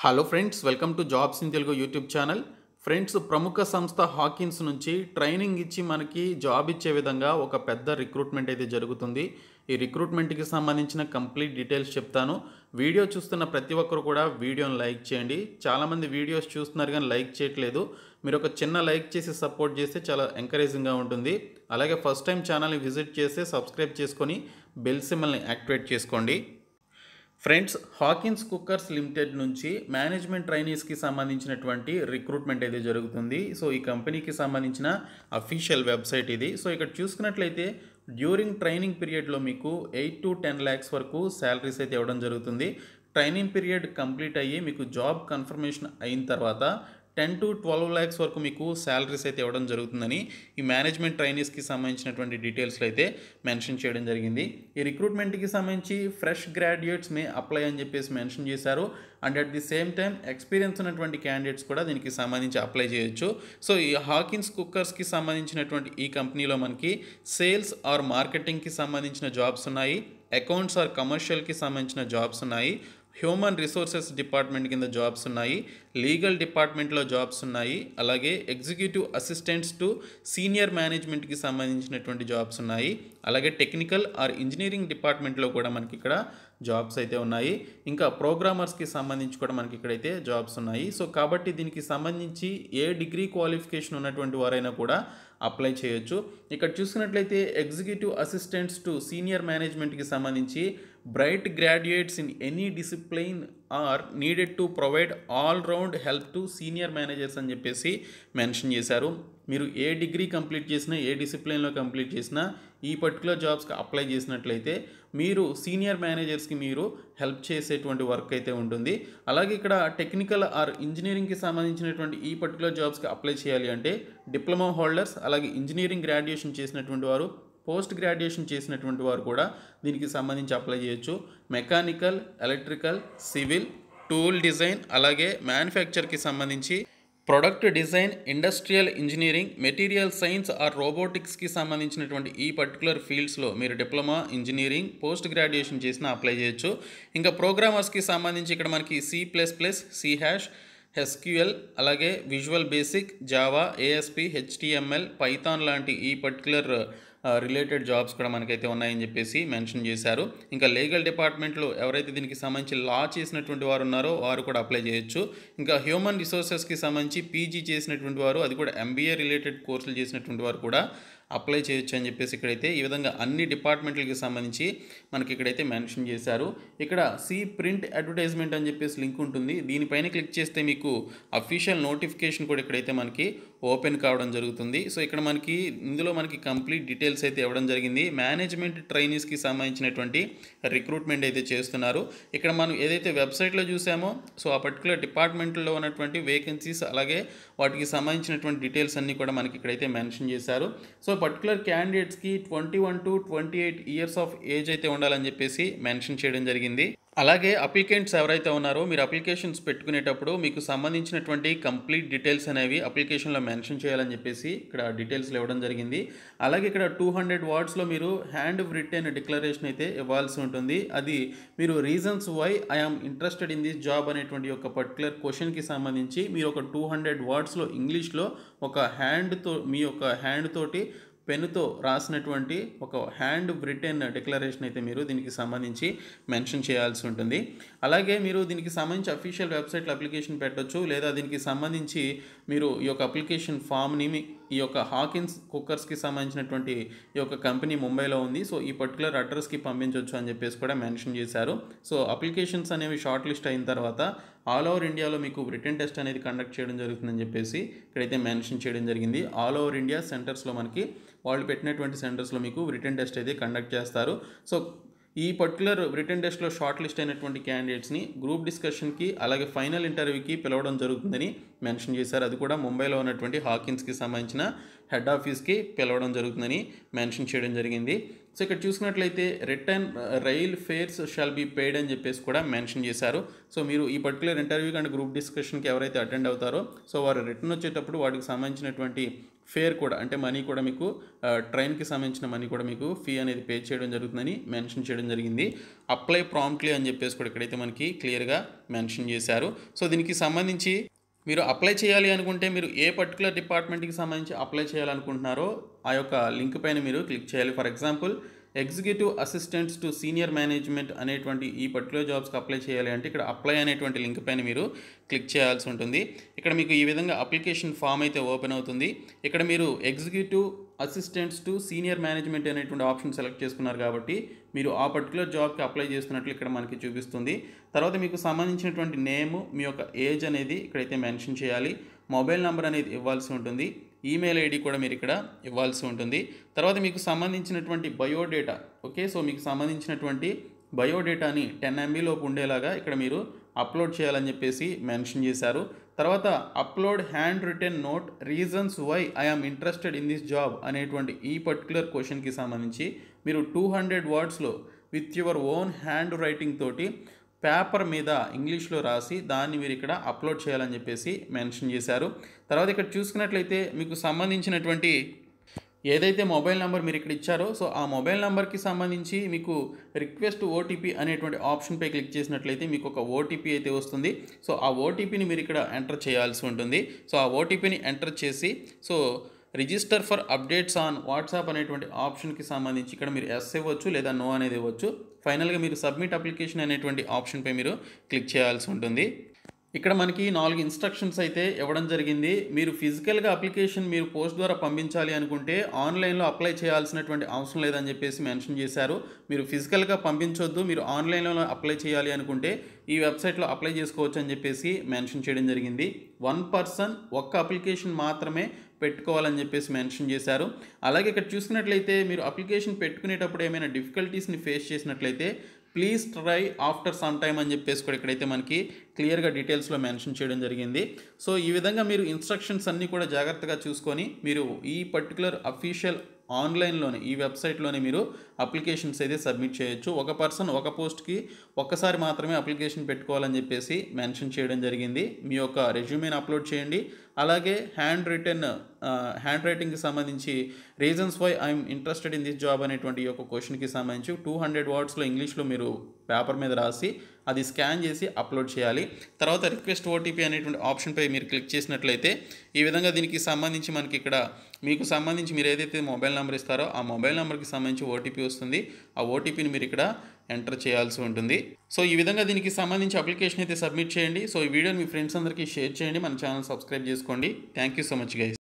hello friends welcome to jobs in Telugu YouTube channel friends ప్రముఖ సంస్థ Hawkins నుంచి training ఇచ్చి మనకి జాబ్ ఇచ్చే విధంగా ఒక పెద్ద రిక్రూట్మెంట్ అయితే జరుగుతుంది ఈ రిక్రూట్మెంట్కి సంబంధించిన కంప్లీట్ డీటెయిల్స్ చెప్తాను వీడియో చూస్తున్న ప్రతి ఒక్కరు కూడా వీడియోని లైక్ చేయండి చాలామంది వీడియోస్ చూస్తున్నారు కానీ లైక్ చేయట్లేదు మీరు ఒక చిన్న లైక్ చేసి సపోర్ట్ చేస్తే చాలా ఎంకరేజింగ్గా ఉంటుంది అలాగే ఫస్ట్ టైం ఛానల్ని విజిట్ చేస్తే సబ్స్క్రైబ్ చేసుకొని బెల్ సిమ్మల్ని యాక్టివేట్ చేసుకోండి ఫ్రెండ్స్ హాకిన్స్ కుక్కర్స్ లిమిటెడ్ నుంచి మేనేజ్మెంట్ ట్రైనీస్కి సంబంధించినటువంటి రిక్రూట్మెంట్ అయితే జరుగుతుంది సో ఈ కంపెనీకి సంబంధించిన అఫీషియల్ వెబ్సైట్ ఇది సో ఇక్కడ చూసుకున్నట్లయితే డ్యూరింగ్ ట్రైనింగ్ పీరియడ్లో మీకు ఎయిట్ టు టెన్ ల్యాక్స్ వరకు శాలరీస్ అయితే ఇవ్వడం జరుగుతుంది ట్రైనింగ్ పీరియడ్ కంప్లీట్ అయ్యి మీకు జాబ్ కన్ఫర్మేషన్ అయిన తర్వాత టెన్ టు ట్వెల్వ్ ల్యాక్స్ వరకు మీకు శాలరీస్ అయితే ఇవ్వడం జరుగుతుందని ఈ మేనేజ్మెంట్ ట్రైనీస్కి సంబంధించినటువంటి డీటెయిల్స్లో అయితే మెన్షన్ చేయడం జరిగింది ఈ రిక్రూట్మెంట్కి సంబంధించి ఫ్రెష్ గ్రాడ్యుయేట్స్ మే అప్లై అని చెప్పేసి మెన్షన్ చేశారు and at the same time experience ఉన్నటువంటి క్యాండిడేట్స్ కూడా దీనికి సంబంధించి అప్లై చేయొచ్చు సో ఈ హాకిన్స్ కుక్కర్స్కి సంబంధించినటువంటి ఈ కంపెనీలో మనకి సేల్స్ ఆర్ మార్కెటింగ్కి సంబంధించిన జాబ్స్ ఉన్నాయి అకౌంట్స్ ఆర్ కమర్షియల్కి సంబంధించిన జాబ్స్ ఉన్నాయి హ్యూమన్ రిసోర్సెస్ డిపార్ట్మెంట్ కింద జాబ్స్ ఉన్నాయి లీగల్ డిపార్ట్మెంట్లో జాబ్స్ ఉన్నాయి అలాగే ఎగ్జిక్యూటివ్ అసిస్టెంట్స్ టు సీనియర్ మేనేజ్మెంట్కి సంబంధించినటువంటి జాబ్స్ ఉన్నాయి అలాగే టెక్నికల్ ఆర్ ఇంజనీరింగ్ డిపార్ట్మెంట్లో కూడా మనకి ఇక్కడ జాబ్స్ అయితే ఉన్నాయి ఇంకా ప్రోగ్రామర్స్కి సంబంధించి కూడా మనకి ఇక్కడైతే జాబ్స్ ఉన్నాయి సో కాబట్టి దీనికి సంబంధించి ఏ డిగ్రీ క్వాలిఫికేషన్ ఉన్నటువంటి వారైనా కూడా అప్లై చేయొచ్చు ఇక్కడ చూసుకున్నట్లయితే ఎగ్జిక్యూటివ్ అసిస్టెంట్స్ టు సీనియర్ మేనేజ్మెంట్కి సంబంధించి bright graduates in any discipline are needed to provide all round help to senior managers అని చెప్పేసి మెన్షన్ చేశారు మీరు ఏ డిగ్రీ కంప్లీట్ చేసినా ఏ డిసిప్లైన్లో కంప్లీట్ చేసినా ఈ పర్టికులర్ జాబ్స్కి అప్లై చేసినట్లయితే మీరు సీనియర్ మేనేజర్స్కి మీరు హెల్ప్ చేసేటువంటి వర్క్ అయితే ఉంటుంది అలాగే ఇక్కడ టెక్నికల్ ఆర్ ఇంజనీరింగ్కి సంబంధించినటువంటి ఈ పర్టికులర్ జాబ్స్కి అప్లై చేయాలి అంటే డిప్లొమా హోల్డర్స్ అలాగే ఇంజనీరింగ్ గ్రాడ్యుయేషన్ చేసినటువంటి వారు పోస్ట్ గ్రాడ్యుయేషన్ చేసినటువంటి వారు కూడా దీనికి సంబంధించి అప్లై చేయొచ్చు mechanical electrical civil tool design అలాగే మ్యానుఫ్యాక్చర్కి సంబంధించి product design industrial engineering material science or రోబోటిక్స్కి సంబంధించినటువంటి ఈ పర్టికులర్ ఫీల్డ్స్లో మీరు డిప్లొమా ఇంజనీరింగ్ పోస్ట్ గ్రాడ్యుయేషన్ చేసినా అప్లై చేయొచ్చు ఇంకా ప్రోగ్రామర్స్కి సంబంధించి ఇక్కడ మనకి C plus plus C hash SQL అలాగే visual basic Java ASP HTML Python లాంటి ఈ పర్టికులర్ రిలేటెడ్ జాబ్స్ కూడా మనకైతే ఉన్నాయని చెప్పేసి మెన్షన్ చేశారు ఇంకా లీగల్ డిపార్ట్మెంట్లో ఎవరైతే దీనికి సంబంధించి లా చేసినటువంటి వారు ఉన్నారో వారు కూడా అప్లై చేయొచ్చు ఇంకా హ్యూమన్ రిసోర్సెస్కి సంబంధించి పీజీ చేసినటువంటి వారు అది కూడా ఎంబీఏ రిలేటెడ్ కోర్సులు చేసినటువంటి వారు కూడా అప్లై చేయొచ్చు అని చెప్పేసి ఇక్కడైతే ఈ విధంగా అన్ని డిపార్ట్మెంట్లకి సంబంధించి మనకి ఇక్కడైతే మెన్షన్ చేశారు ఇక్కడ సి ప్రింట్ అడ్వర్టైజ్మెంట్ అని చెప్పేసి లింక్ ఉంటుంది దీనిపైన క్లిక్ చేస్తే మీకు అఫీషియల్ నోటిఫికేషన్ కూడా ఇక్కడైతే మనకి ఓపెన్ కావడం జరుగుతుంది సో ఇక్కడ మనకి ఇందులో మనకి కంప్లీట్ డీటెయిల్స్ అయితే ఇవ్వడం జరిగింది మేనేజ్మెంట్ ట్రైనీస్కి సంబంధించినటువంటి రిక్రూట్మెంట్ అయితే చేస్తున్నారు ఇక్కడ మనం ఏదైతే వెబ్సైట్లో చూసామో సో ఆ పర్టికులర్ డిపార్ట్మెంట్లో ఉన్నటువంటి వేకెన్సీస్ అలాగే వాటికి సంబంధించినటువంటి డీటెయిల్స్ అన్నీ కూడా మనకి ఇక్కడైతే మెన్షన్ చేశారు సో పర్టికులర్ క్యాండిడేట్స్కి twenty one to twenty eight years of age అయితే ఉండాలని చెప్పేసి మెన్షన్ చేయడం జరిగింది అలాగే అప్లికెంట్స్ ఎవరైతే ఉన్నారో మీరు అప్లికేషన్స్ పెట్టుకునేటప్పుడు మీకు సంబంధించినటువంటి కంప్లీట్ డీటెయిల్స్ అనేవి అప్లికేషన్లో మెన్షన్ చేయాలని చెప్పేసి ఇక్కడ డీటెయిల్స్లో ఇవ్వడం జరిగింది అలాగే ఇక్కడ టూ హండ్రెడ్ వార్డ్స్లో మీరు హ్యాండ్ రిటర్న్ డిక్లరేషన్ అయితే ఇవ్వాల్సి ఉంటుంది అది మీరు reasons why I am interested in this job అనేటువంటి ఒక పర్టికులర్ క్వశ్చన్కి సంబంధించి మీరు ఒక టూ హండ్రెడ్ వార్డ్స్లో ఇంగ్లీష్లో ఒక హ్యాండ్తో మీ యొక్క హ్యాండ్ తోటి పెన్నుతో రాసినటువంటి ఒక హ్యాండ్ బ్రిటెన్ డిక్లరేషన్ అయితే మీరు దీనికి సంబంధించి మెన్షన్ చేయాల్సి ఉంటుంది అలాగే మీరు దీనికి సంబంధించి అఫీషియల్ వెబ్సైట్లో అప్లికేషన్ పెట్టవచ్చు లేదా దీనికి సంబంధించి మీరు ఈ యొక్క అప్లికేషన్ ఫామ్ని ఈ యొక్క హాకిన్స్ కుక్కర్స్కి సంబంధించినటువంటి ఈ యొక్క కంపెనీ ముంబైలో ఉంది సో ఈ పర్టికులర్ అడ్రస్కి పంపించవచ్చు అని చెప్పేసి కూడా మెన్షన్ చేశారు సో అప్లికేషన్స్ అనేవి షార్ట్ లిస్ట్ అయిన తర్వాత ఆల్ ఓవర్ ఇండియాలో మీకు రిటర్న్ టెస్ట్ అనేది కండక్ట్ చేయడం జరుగుతుందని చెప్పేసి ఇక్కడైతే మెన్షన్ చేయడం జరిగింది ఆల్ ఓవర్ ఇండియా సెంటర్స్లో మనకి వాళ్ళు పెట్టినటువంటి సెంటర్స్లో మీకు రిటర్న్ టెస్ట్ అయితే కండక్ట్ చేస్తారు సో ఈ పర్టికులర్ రిటర్న్ టెస్ట్లో షార్ట్ లిస్ట్ అయినటువంటి క్యాండిడేట్స్ని గ్రూప్ డిస్కషన్కి అలాగే ఫైనల్ ఇంటర్వ్యూకి పిలవడం జరుగుతుందని మెన్షన్ చేశారు అది కూడా ముంబైలో ఉన్నటువంటి హాకిన్స్కి సంబంధించిన హెడ్ ఆఫీస్కి పిలవడం జరుగుతుందని మెన్షన్ చేయడం జరిగింది సో ఇక్కడ చూసుకున్నట్లయితే return rail fares shall be paid అని చెప్పేసి కూడా మెన్షన్ చేశారు సో మీరు ఈ పర్టికులర్ ఇంటర్వ్యూకి అండ్ గ్రూప్ డిస్కషన్కి ఎవరైతే అటెండ్ అవుతారో సో వారు రిటర్న్ వచ్చేటప్పుడు వాటికి సంబంధించినటువంటి ఫేర్ కూడా అంటే మనీ కూడా మీకు ట్రైన్కి సంబంధించిన మనీ కూడా మీకు ఫీ అనేది పే చేయడం జరుగుతుందని మెన్షన్ చేయడం జరిగింది అప్లై ప్రాంప్ట్లీ అని చెప్పేసి కూడా ఇక్కడైతే మనకి క్లియర్గా మెన్షన్ చేశారు సో దీనికి సంబంధించి మీరు అప్లై చేయాలి అనుకుంటే మీరు ఏ పర్టికులర్ డిపార్ట్మెంట్కి సంబంధించి అప్లై చేయాలనుకుంటున్నారో ఆ యొక్క లింక్ పైన మీరు క్లిక్ చేయాలి for example executive assistants to senior management అనేటువంటి ఈ పర్టికులర్ జాబ్స్కి అప్లై చేయాలి అంటే ఇక్కడ అప్లై అనేటువంటి లింక్ పైన మీరు క్లిక్ చేయాల్సి ఉంటుంది ఇక్కడ మీకు ఈ విధంగా అప్లికేషన్ ఫామ్ అయితే ఓపెన్ అవుతుంది ఇక్కడ మీరు executive assistants to senior management అనేటువంటి ఆప్షన్ సెలెక్ట్ చేసుకున్నారు కాబట్టి మీరు ఆ పర్టికులర్ జాబ్కి అప్లై చేస్తున్నట్లు ఇక్కడ మనకి చూపిస్తుంది తర్వాత మీకు సంబంధించినటువంటి నేమ్ మీ యొక్క ఏజ్ అనేది ఇక్కడైతే మెన్షన్ చేయాలి మొబైల్ నెంబర్ అనేది ఇవ్వాల్సి ఉంటుంది ఈమెయిల్ ఐడి కూడా మీరు ఇక్కడ ఇవ్వాల్సి ఉంటుంది తర్వాత మీకు సంబంధించినటువంటి బయోడేటా ఓకే సో మీకు సంబంధించినటువంటి బయోడేటాని టెన్ ఎంబీలోపు ఉండేలాగా ఇక్కడ మీరు అప్లోడ్ చేయాలని చెప్పేసి మెన్షన్ చేశారు తర్వాత upload handwritten note reasons why I am interested in this job అనేటువంటి ఈ పర్టికులర్ క్వశ్చన్కి సంబంధించి మీరు టూ హండ్రెడ్ వర్డ్స్లో with your own handwriting తోటి పేపర్ మీద ఇంగ్లీష్లో రాసి దాన్ని మీరు ఇక్కడ అప్లోడ్ చేయాలని చెప్పేసి మెన్షన్ చేశారు తర్వాత ఇక్కడ చూసుకున్నట్లయితే మీకు సంబంధించినటువంటి ఏదైతే మొబైల్ నెంబర్ మీరు ఇక్కడ ఇచ్చారో సో ఆ మొబైల్ నెంబర్కి సంబంధించి మీకు రిక్వెస్ట్ ఓటీపీ అనేటువంటి ఆప్షన్పై క్లిక్ చేసినట్లయితే మీకు ఒక ఓటీపీ అయితే వస్తుంది సో ఆ ఓటీపీని మీరు ఇక్కడ ఎంటర్ చేయాల్సి ఉంటుంది సో ఆ ఓటీపీని ఎంటర్ చేసి so register for updates on WhatsApp అనేటువంటి ఆప్షన్కి సంబంధించి ఇక్కడ మీరు ఎస్ ఇవ్వచ్చు లేదా నో అనేది ఇవ్వచ్చు ఫైనల్గా మీరు సబ్మిట్ అప్లికేషన్ అనేటువంటి ఆప్షన్పై మీరు క్లిక్ చేయాల్సి ఉంటుంది ఇక్కడ మనకి నాలుగు ఇన్స్ట్రక్షన్స్ అయితే ఇవ్వడం జరిగింది మీరు ఫిజికల్గా అప్లికేషన్ మీరు పోస్ట్ ద్వారా పంపించాలి అనుకుంటే ఆన్లైన్లో అప్లై చేయాల్సినటువంటి అవసరం లేదని చెప్పేసి మెన్షన్ చేశారు మీరు ఫిజికల్గా పంపించొద్దు మీరు ఆన్లైన్లో అప్లై చేయాలి అనుకుంటే ఈ వెబ్సైట్లో అప్లై చేసుకోవచ్చు అని చెప్పేసి మెన్షన్ చేయడం జరిగింది వన్ పర్సన్ ఒక్క అప్లికేషన్ మాత్రమే పెట్టుకోవాలని చెప్పేసి మెన్షన్ చేశారు అలాగే ఇక్కడ చూసుకున్నట్లయితే మీరు అప్లికేషన్ పెట్టుకునేటప్పుడు ఏమైనా డిఫికల్టీస్ని ఫేస్ చేసినట్లయితే please try after some time అని చెప్పేసి కూడా ఇక్కడైతే మనకి క్లియర్గా డీటెయిల్స్లో మెన్షన్ చేయడం జరిగింది సో ఈ విధంగా మీరు ఇన్స్ట్రక్షన్స్ అన్నీ కూడా జాగ్రత్తగా చూసుకొని మీరు ఈ పర్టికులర్ అఫీషియల్ ఆన్లైన్లోనే ఈ వెబ్సైట్లోనే మీరు అప్లికేషన్స్ అయితే సబ్మిట్ చేయొచ్చు ఒక పర్సన్ ఒక పోస్ట్కి ఒక్కసారి మాత్రమే అప్లికేషన్ పెట్టుకోవాలని చెప్పేసి మెన్షన్ చేయడం జరిగింది మీ యొక్క రెజ్యూమేని అప్లోడ్ చేయండి అలాగే హ్యాండ్ రిటర్న్ హ్యాండ్ రైటింగ్కి సంబంధించి reasons why I am interested in this job అనేటువంటి ఈ యొక్క క్వశ్చన్కి సంబంధించి టూ హండ్రెడ్ వర్డ్స్లో ఇంగ్లీష్లో మీరు పేపర్ మీద రాసి అది స్కాన్ చేసి అప్లోడ్ చేయాలి తర్వాత రిక్వెస్ట్ ఓటీపీ అనేటువంటి ఆప్షన్పై మీరు క్లిక్ చేసినట్లయితే ఈ విధంగా దీనికి సంబంధించి మనకి ఇక్కడ మీకు సంబంధించి మీరు ఏదైతే మొబైల్ నెంబర్ ఇస్తారో ఆ మొబైల్ నెంబర్కి సంబంధించి ఓటీపీ వస్తుంది ఆ ఓటీపీని మీరు ఇక్కడ ఎంటర్ చేయాల్సి ఉంటుంది సో ఈ విధంగా దీనికి సంబంధించి అప్లికేషన్ అయితే సబ్మిట్ చేయండి సో ఈ వీడియోని మీ ఫ్రెండ్స్ అందరికీ షేర్ చేయండి మన ఛానల్ సబ్స్క్రైబ్ చేసుకోండి thank you so much guys